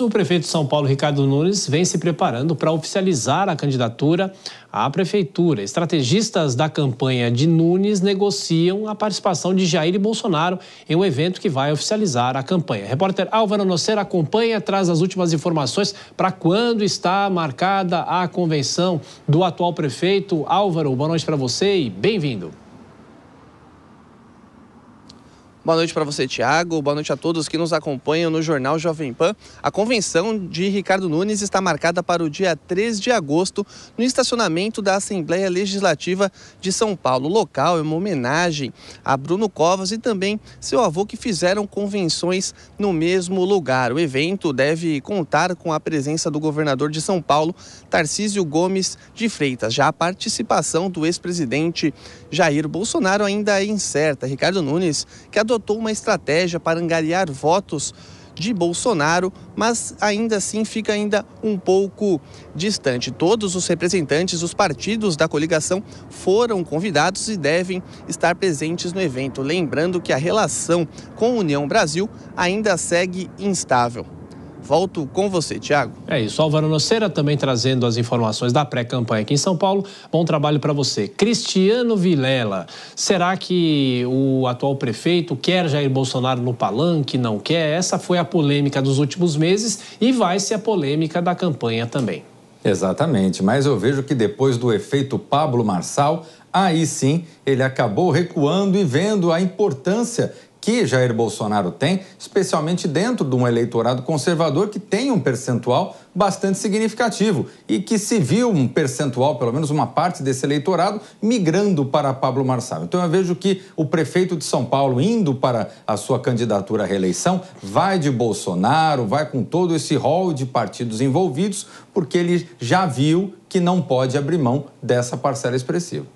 isso, o prefeito de São Paulo, Ricardo Nunes, vem se preparando para oficializar a candidatura à prefeitura. Estrategistas da campanha de Nunes negociam a participação de Jair Bolsonaro em um evento que vai oficializar a campanha. Repórter Álvaro Noceira acompanha, traz as últimas informações para quando está marcada a convenção do atual prefeito. Álvaro, boa noite para você e bem-vindo. Boa noite para você, Tiago. Boa noite a todos que nos acompanham no Jornal Jovem Pan. A convenção de Ricardo Nunes está marcada para o dia 3 de agosto no estacionamento da Assembleia Legislativa de São Paulo. O local é uma homenagem a Bruno Covas e também seu avô que fizeram convenções no mesmo lugar. O evento deve contar com a presença do governador de São Paulo, Tarcísio Gomes de Freitas. Já a participação do ex-presidente Jair Bolsonaro ainda é incerta. Ricardo Nunes, que adotou uma estratégia para angariar votos de Bolsonaro, mas ainda assim fica ainda um pouco distante. Todos os representantes dos partidos da coligação foram convidados e devem estar presentes no evento, lembrando que a relação com União Brasil ainda segue instável. Volto com você, Tiago. É isso. Álvaro Noceira também trazendo as informações da pré-campanha aqui em São Paulo. Bom trabalho para você. Cristiano Vilela, será que o atual prefeito quer Jair Bolsonaro no palanque? Não quer? Essa foi a polêmica dos últimos meses e vai ser a polêmica da campanha também. Exatamente, mas eu vejo que depois do efeito Pablo Marçal, aí sim ele acabou recuando e vendo a importância que Jair Bolsonaro tem, especialmente dentro de um eleitorado conservador que tem um percentual bastante significativo e que se viu um percentual, pelo menos uma parte desse eleitorado, migrando para Pablo Marçal. Então eu vejo que o prefeito de São Paulo, indo para a sua candidatura à reeleição, vai de Bolsonaro, vai com todo esse rol de partidos envolvidos, porque ele já viu que não pode abrir mão dessa parcela expressiva.